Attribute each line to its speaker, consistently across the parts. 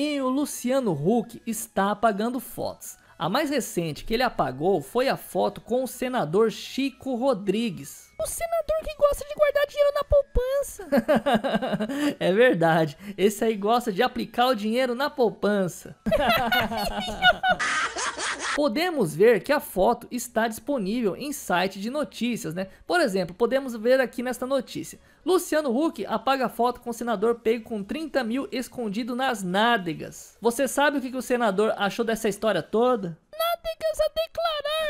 Speaker 1: E o Luciano Huck está apagando fotos. A mais recente que ele apagou foi a foto com o senador Chico Rodrigues. O senador que gosta de guardar dinheiro na poupança. é verdade. Esse aí gosta de aplicar o dinheiro na poupança. podemos ver que a foto está disponível em site de notícias, né? Por exemplo, podemos ver aqui nesta notícia. Luciano Huck apaga foto com o senador pego com 30 mil escondido nas nádegas. Você sabe o que, que o senador achou dessa história toda?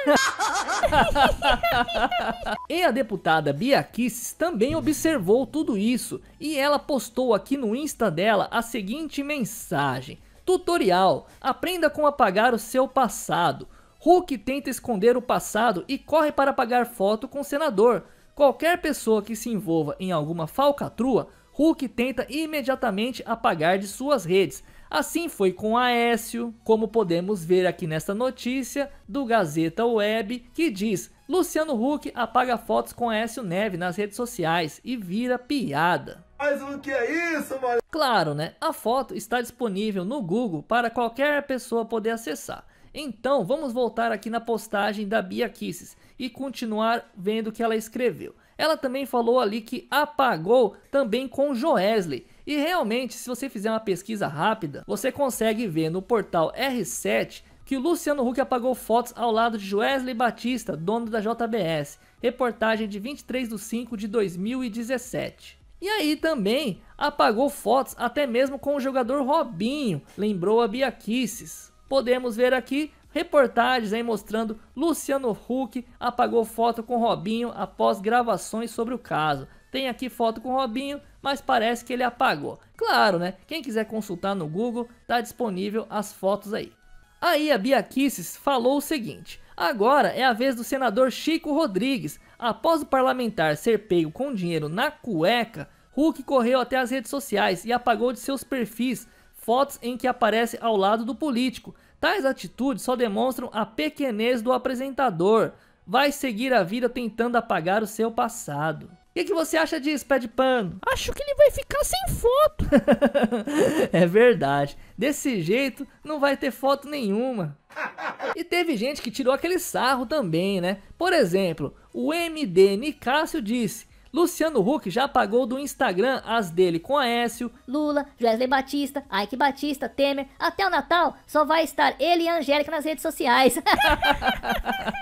Speaker 1: Nádegas a declarar! e a deputada Bia Kisses também observou tudo isso e ela postou aqui no Insta dela a seguinte mensagem. Tutorial: Aprenda como apagar o seu passado. Hulk tenta esconder o passado e corre para apagar foto com o senador. Qualquer pessoa que se envolva em alguma falcatrua, Hulk tenta imediatamente apagar de suas redes. Assim foi com Aécio, como podemos ver aqui nesta notícia do Gazeta Web, que diz: Luciano Huck apaga fotos com Aécio Neve nas redes sociais e vira piada. Mas o que é isso, mano? Claro, né? A foto está disponível no Google para qualquer pessoa poder acessar. Então, vamos voltar aqui na postagem da Bia Kisses e continuar vendo o que ela escreveu. Ela também falou ali que apagou também com Joesley. E realmente, se você fizer uma pesquisa rápida, você consegue ver no portal R7 que o Luciano Huck apagou fotos ao lado de Joesley Batista, dono da JBS. Reportagem de 23 de 5 de 2017. E aí também apagou fotos até mesmo com o jogador Robinho, lembrou a Bia Kisses. Podemos ver aqui reportagens aí mostrando Luciano Huck apagou foto com Robinho após gravações sobre o caso. Tem aqui foto com Robinho, mas parece que ele apagou. Claro, né? Quem quiser consultar no Google, tá disponível as fotos aí. Aí a Bia Kisses falou o seguinte: agora é a vez do senador Chico Rodrigues. Após o parlamentar ser pego com dinheiro na cueca, Hulk correu até as redes sociais e apagou de seus perfis fotos em que aparece ao lado do político. Tais atitudes só demonstram a pequenez do apresentador. Vai seguir a vida tentando apagar o seu passado que, que você acha disso, pé de pano? Acho que ele vai ficar sem foto. é verdade. Desse jeito, não vai ter foto nenhuma. E teve gente que tirou aquele sarro também, né? Por exemplo, o MD Nicásio disse Luciano Huck já apagou do Instagram as dele com Aécio, Lula, Wesley Batista, Ike Batista, Temer. Até o Natal só vai estar ele e a Angélica nas redes sociais.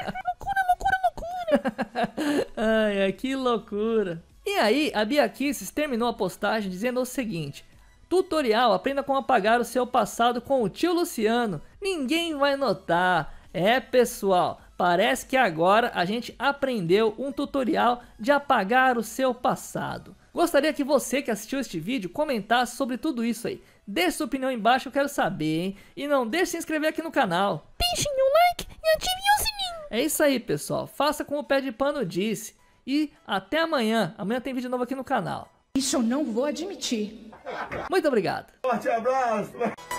Speaker 1: É loucura, loucura, loucura. velho, que loucura. E aí, a Bia Kisses terminou a postagem dizendo o seguinte: Tutorial, aprenda como apagar o seu passado com o tio Luciano. Ninguém vai notar. É, pessoal, parece que agora a gente aprendeu um tutorial de apagar o seu passado. Gostaria que você que assistiu este vídeo comentasse sobre tudo isso aí. Deixe sua opinião embaixo, eu quero saber, hein? E não deixe de se inscrever aqui no canal. Deixem um like e ativem o sininho. É isso aí, pessoal. Faça como o pé de pano disse. E até amanhã. Amanhã tem vídeo novo aqui no canal. Isso eu não vou admitir. Muito obrigado. Forte abraço.